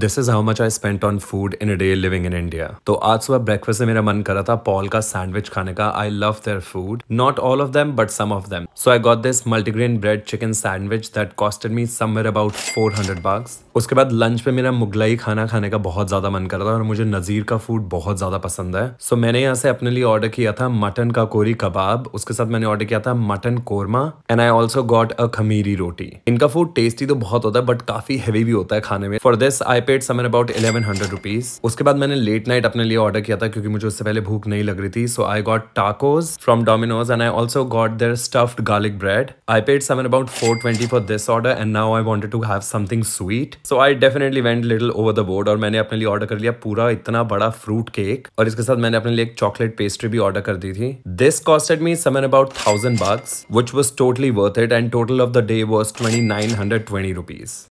this is how much I spent on food in day living in India तो आज सुबह breakfast में मेरा मन रहा था पॉल का सैंडविच खाने का I love their food not all of them but some of them so I got this multigrain bread chicken sandwich that costed me somewhere about four hundred bucks उसके बाद लंच पे मेरा मुगलाई खाना खाने का बहुत ज्यादा मन करा था और मुझे नजीर का फूड बहुत ज्यादा पसंद है सो so, मैंने यहाँ से अपने लिए ऑर्डर किया था मटन का कोरी कबाब उसके साथ मैंने ऑर्डर किया था mutton korma and I also got a khamiri roti इनका फूड टेस्टी तो बहुत होता है बट काफी हैवी भी होता है खाने में for this I I paid somewhere about eleven hundred rupees उसके बाद मैंने लेट नाइट अपने लिए ऑर्डर किया था क्योंकि मुझे उससे पहले भूख नहीं लग रही थी so I got tacos from Domino's and I also got their stuffed garlic bread I paid somewhere about four twenty for this order and now I wanted to have something sweet so I definitely went little over the board और मैंने अपने लिए order कर लिया पूरा इतना बड़ा fruit cake और इसके साथ मैंने अपने लिए एक चॉकलेट पेस्ट्री भी ऑर्डर कर दी थी this costed me somewhere about thousand which was totally worth it and total of the day was twenty nine hundred twenty rupees